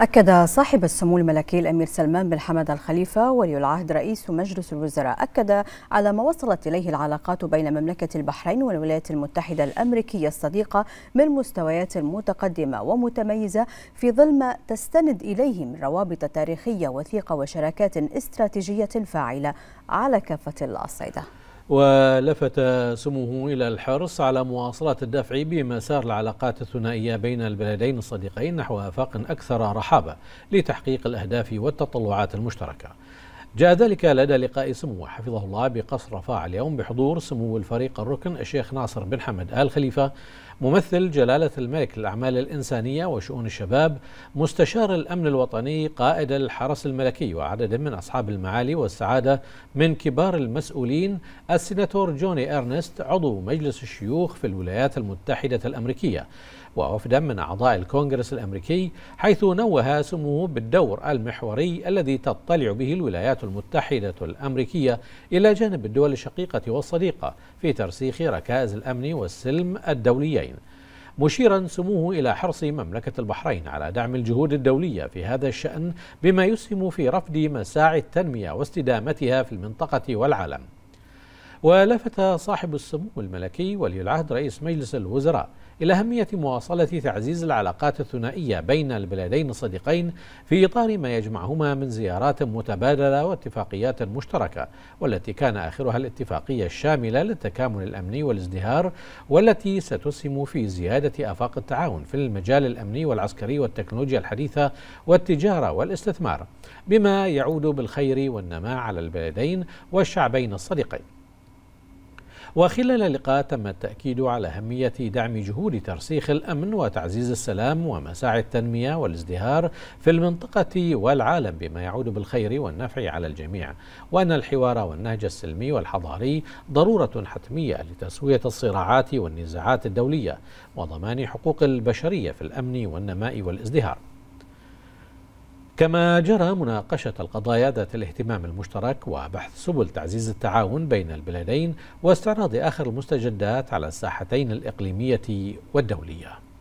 أكد صاحب السمو الملكي الأمير سلمان بن حمد الخليفة ولي العهد رئيس مجلس الوزراء أكد على ما وصلت إليه العلاقات بين مملكة البحرين والولايات المتحدة الأمريكية الصديقة من مستويات متقدمة ومتميزة في ظل ما تستند إليه من روابط تاريخية وثيقة وشراكات استراتيجية فاعلة على كافة الأصعدة ولفت سموه إلى الحرص على مواصلة الدفع بمسار العلاقات الثنائية بين البلدين الصديقين نحو آفاق أكثر رحابة لتحقيق الأهداف والتطلعات المشتركة جاء ذلك لدى لقاء سمو حفظه الله بقصر رفاع اليوم بحضور سمو الفريق الركن الشيخ ناصر بن حمد آل خليفة ممثل جلالة الملك للأعمال الإنسانية وشؤون الشباب مستشار الأمن الوطني قائد الحرس الملكي وعدد من أصحاب المعالي والسعادة من كبار المسؤولين السيناتور جوني إرنست عضو مجلس الشيوخ في الولايات المتحدة الأمريكية ووفدا من أعضاء الكونغرس الأمريكي حيث نوه سموه بالدور المحوري الذي تطلع به الولايات المتحدة الأمريكية إلى جانب الدول الشقيقة والصديقة في ترسيخ ركائز الأمن والسلم الدوليين مشيرا سموه إلى حرص مملكة البحرين على دعم الجهود الدولية في هذا الشأن بما يسهم في رفض مساعي التنمية واستدامتها في المنطقة والعالم ولفت صاحب السمو الملكي ولي العهد رئيس مجلس الوزراء إلى أهمية مواصلة تعزيز العلاقات الثنائية بين البلدين الصديقين في إطار ما يجمعهما من زيارات متبادلة واتفاقيات مشتركة والتي كان آخرها الاتفاقية الشاملة للتكامل الأمني والازدهار والتي ستسهم في زيادة آفاق التعاون في المجال الأمني والعسكري والتكنولوجيا الحديثة والتجارة والاستثمار بما يعود بالخير والنماء على البلدين والشعبين الصديقين وخلال اللقاء تم التأكيد على أهمية دعم جهود ترسيخ الأمن وتعزيز السلام ومساعي التنمية والازدهار في المنطقة والعالم بما يعود بالخير والنفع على الجميع وأن الحوار والنهج السلمي والحضاري ضرورة حتمية لتسوية الصراعات والنزاعات الدولية وضمان حقوق البشرية في الأمن والنماء والازدهار كما جرى مناقشة القضايا ذات الاهتمام المشترك وبحث سبل تعزيز التعاون بين البلدين واستعراض آخر المستجدات على الساحتين الإقليمية والدولية